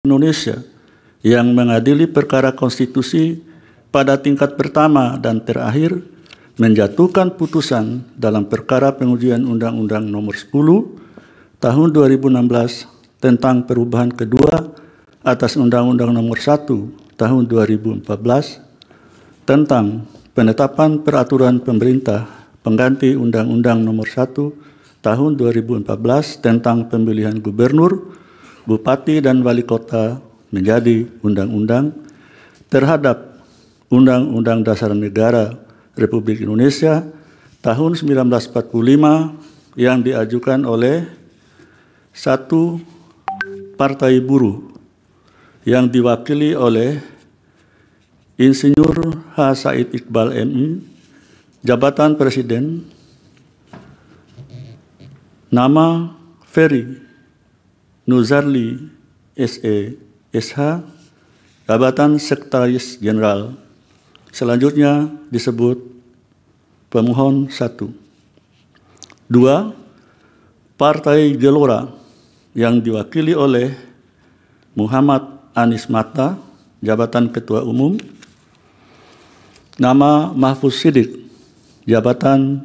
Indonesia yang mengadili perkara konstitusi pada tingkat pertama dan terakhir menjatuhkan putusan dalam perkara pengujian Undang-Undang Nomor 10 Tahun 2016 tentang perubahan kedua atas Undang-Undang Nomor 1 Tahun 2014 tentang penetapan peraturan pemerintah pengganti Undang-Undang Nomor 1 Tahun 2014 tentang pemilihan gubernur Bupati dan Wali Kota menjadi undang-undang terhadap Undang-Undang Dasar Negara Republik Indonesia tahun 1945 yang diajukan oleh satu partai buruh yang diwakili oleh Insinyur H. Said Iqbal MI, jabatan presiden, nama Ferry Nuzarli S.E. SH, Jabatan Sekretaris Jenderal. Selanjutnya disebut pemohon 1. 2. Partai Gelora yang diwakili oleh Muhammad Anis Mata, Jabatan Ketua Umum. Nama Mahfud Sidik, Jabatan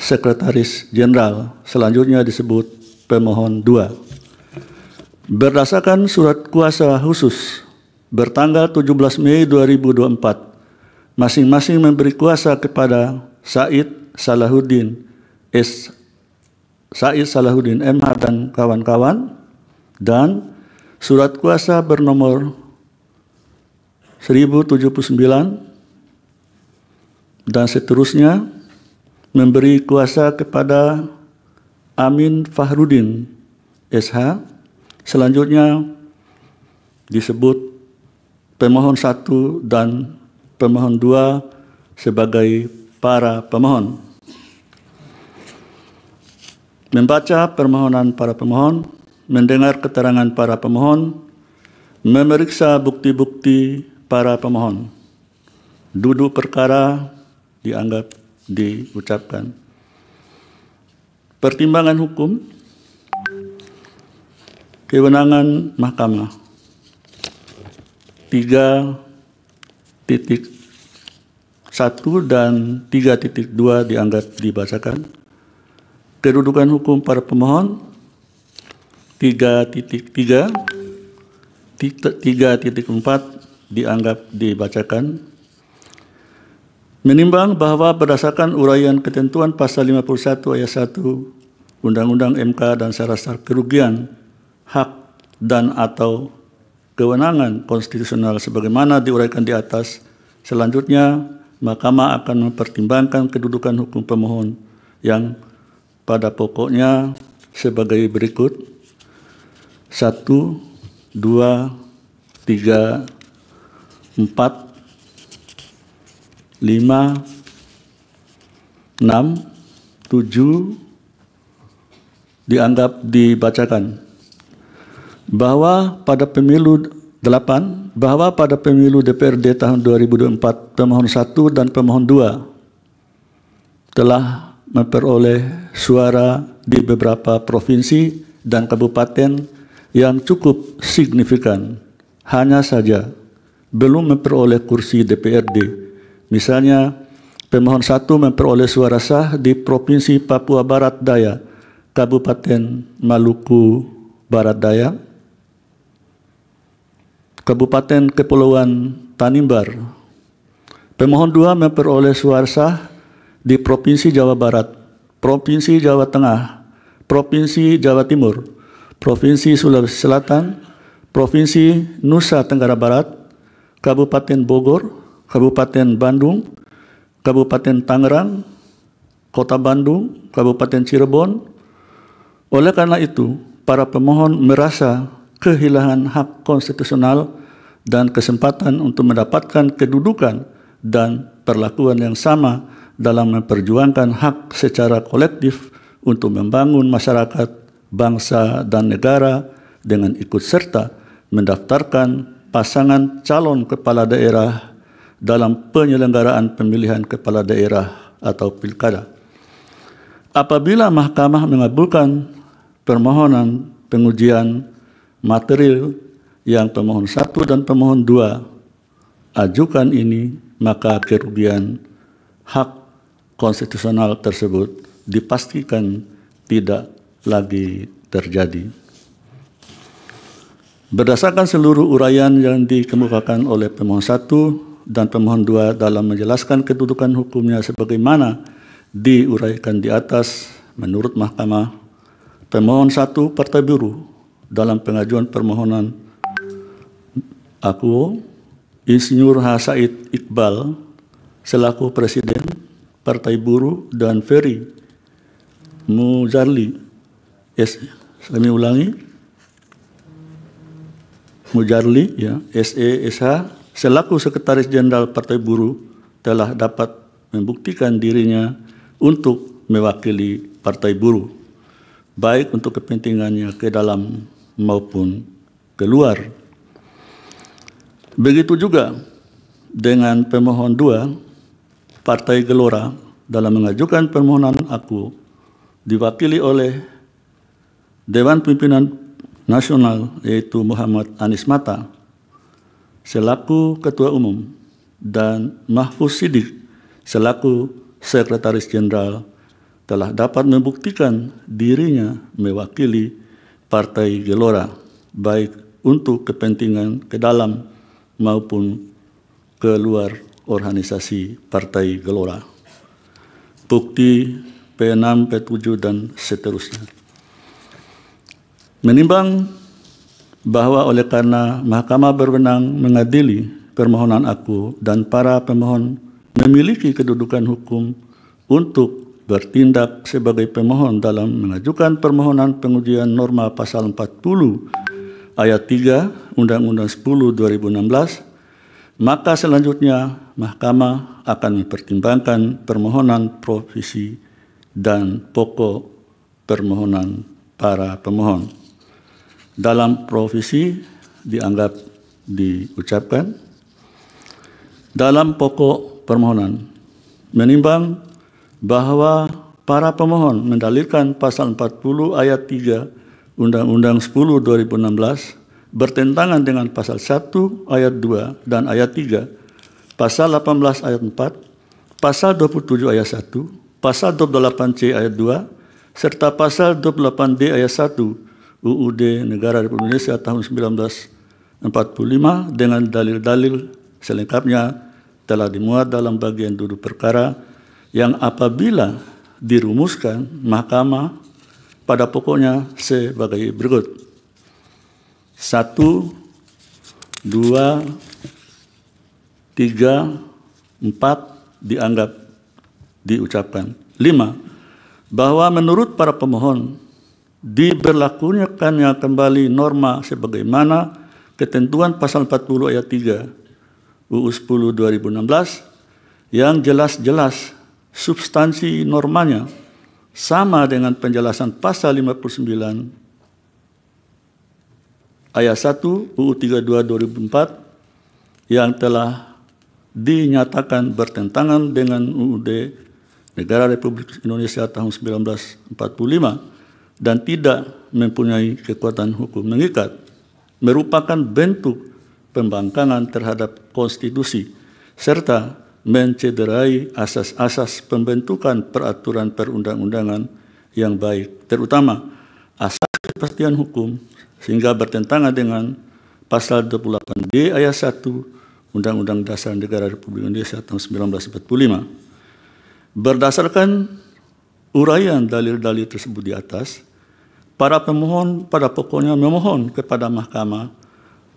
Sekretaris Jenderal. Selanjutnya disebut pemohon 2. Berdasarkan surat kuasa khusus bertanggal 17 Mei 2024, masing-masing memberi kuasa kepada Said Salahuddin S. Said Salahuddin MH dan kawan-kawan dan surat kuasa bernomor 1079 dan seterusnya memberi kuasa kepada Amin Fahrudin SH Selanjutnya disebut pemohon satu dan pemohon dua sebagai para pemohon. Membaca permohonan para pemohon, mendengar keterangan para pemohon, memeriksa bukti-bukti para pemohon. Duduk perkara dianggap diucapkan. Pertimbangan hukum Kewenangan Mahkamah 3.1 dan 3.2 dianggap dibacakan. Kedudukan hukum para pemohon 3.3 3.4 dianggap dibacakan. Menimbang bahwa berdasarkan uraian ketentuan pasal 51 ayat 1 Undang-Undang MK dan syarat-syarat kerugian hak dan atau kewenangan konstitusional sebagaimana diuraikan di atas. Selanjutnya, Mahkamah akan mempertimbangkan kedudukan hukum pemohon yang pada pokoknya sebagai berikut. Satu, dua, tiga, empat, lima, enam, tujuh, dianggap dibacakan bahwa pada pemilu 8 bahwa pada pemilu DPRD tahun 2024 pemohon 1 dan pemohon 2 telah memperoleh suara di beberapa provinsi dan kabupaten yang cukup signifikan. Hanya saja belum memperoleh kursi DPRD. Misalnya pemohon satu memperoleh suara sah di Provinsi Papua Barat Daya, Kabupaten Maluku Barat Daya, Kabupaten Kepulauan Tanimbar. Pemohon dua memperoleh suara sah di Provinsi Jawa Barat, Provinsi Jawa Tengah, Provinsi Jawa Timur, Provinsi Sulawesi Selatan, Provinsi Nusa Tenggara Barat, Kabupaten Bogor, Kabupaten Bandung, Kabupaten Tangerang, Kota Bandung, Kabupaten Cirebon. Oleh karena itu, para pemohon merasa kehilangan hak konstitusional dan kesempatan untuk mendapatkan kedudukan dan perlakuan yang sama dalam memperjuangkan hak secara kolektif untuk membangun masyarakat, bangsa, dan negara dengan ikut serta mendaftarkan pasangan calon kepala daerah dalam penyelenggaraan pemilihan kepala daerah atau pilkada. Apabila mahkamah mengabulkan permohonan pengujian material yang pemohon satu dan pemohon dua ajukan ini, maka kerugian hak konstitusional tersebut dipastikan tidak lagi terjadi. Berdasarkan seluruh uraian yang dikemukakan oleh pemohon satu dan pemohon dua dalam menjelaskan kedudukan hukumnya sebagaimana diuraikan di atas, menurut Mahkamah, pemohon satu Partai Buruh dalam pengajuan permohonan aku Insinyur H. Iqbal selaku Presiden Partai Buruh dan Ferry Mujarli S kami ulangi Mujarli ya SESH selaku Sekretaris Jenderal Partai Buruh telah dapat membuktikan dirinya untuk mewakili Partai Buruh baik untuk kepentingannya ke dalam maupun keluar. Begitu juga dengan pemohon dua, Partai Gelora dalam mengajukan permohonan aku diwakili oleh Dewan Pimpinan Nasional yaitu Muhammad Anis Mata selaku Ketua Umum dan Mahfud Sidik selaku Sekretaris Jenderal telah dapat membuktikan dirinya mewakili Partai Gelora, baik untuk kepentingan ke dalam maupun keluar organisasi Partai Gelora. Bukti P6, P7, dan seterusnya. Menimbang bahwa oleh karena mahkamah berwenang mengadili permohonan aku dan para pemohon memiliki kedudukan hukum untuk bertindak sebagai pemohon dalam mengajukan permohonan pengujian norma pasal 40 ayat 3 Undang-Undang 10 2016 maka selanjutnya mahkamah akan mempertimbangkan permohonan provisi dan pokok permohonan para pemohon. Dalam provisi dianggap diucapkan dalam pokok permohonan menimbang bahwa para pemohon mendalilkan pasal 40 ayat 3 Undang-Undang 10 2016 bertentangan dengan pasal 1 ayat 2 dan ayat 3, pasal 18 ayat 4, pasal 27 ayat 1, pasal 28C ayat 2, serta pasal 28D ayat 1 UUD Negara Republik Indonesia tahun 1945 dengan dalil-dalil selengkapnya telah dimuat dalam bagian duduk perkara yang apabila dirumuskan mahkamah pada pokoknya sebagai berikut. Satu, dua, tiga, empat dianggap diucapkan. Lima, bahwa menurut para pemohon diberlakukannya kembali norma sebagaimana ketentuan pasal 40 ayat 3 UU 10 2016 yang jelas-jelas substansi normanya sama dengan penjelasan pasal 59 ayat 1 UU 32 2004 yang telah dinyatakan bertentangan dengan UUD Negara Republik Indonesia tahun 1945 dan tidak mempunyai kekuatan hukum mengikat merupakan bentuk pembangkangan terhadap konstitusi serta mencederai asas-asas pembentukan peraturan perundang-undangan yang baik, terutama asas kepastian hukum sehingga bertentangan dengan pasal 28D ayat 1 Undang-Undang Dasar Negara Republik Indonesia tahun 1945. Berdasarkan uraian dalil-dalil tersebut di atas, para pemohon pada pokoknya memohon kepada mahkamah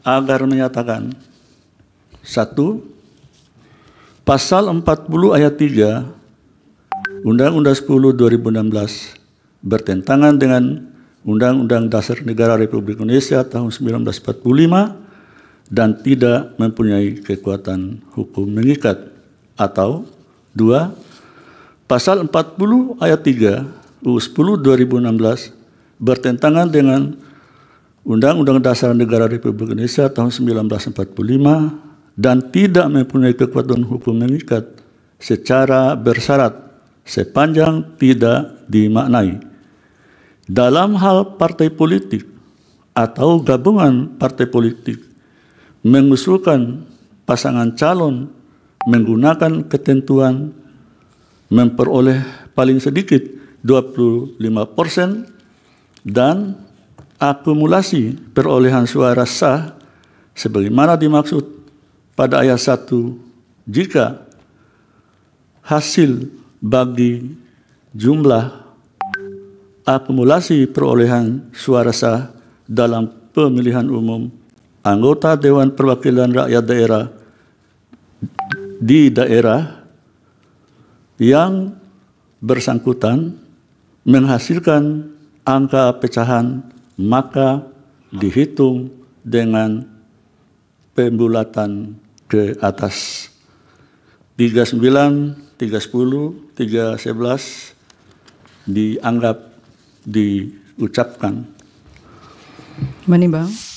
agar menyatakan satu Pasal 40 ayat 3 Undang-Undang 10 2016 bertentangan dengan Undang-Undang Dasar Negara Republik Indonesia tahun 1945 dan tidak mempunyai kekuatan hukum mengikat atau dua Pasal 40 ayat 3 UU 10 2016 bertentangan dengan Undang-Undang Dasar Negara Republik Indonesia tahun 1945 dan tidak mempunyai kekuatan hukum mengikat secara bersyarat sepanjang tidak dimaknai. Dalam hal partai politik atau gabungan partai politik mengusulkan pasangan calon menggunakan ketentuan memperoleh paling sedikit 25% dan akumulasi perolehan suara sah sebagaimana dimaksud pada ayat 1, jika hasil bagi jumlah akumulasi perolehan suara sah dalam pemilihan umum anggota Dewan Perwakilan Rakyat Daerah di daerah yang bersangkutan menghasilkan angka pecahan maka dihitung dengan pembulatan ke atas. 39, 310, 311 dianggap diucapkan. Menimbang.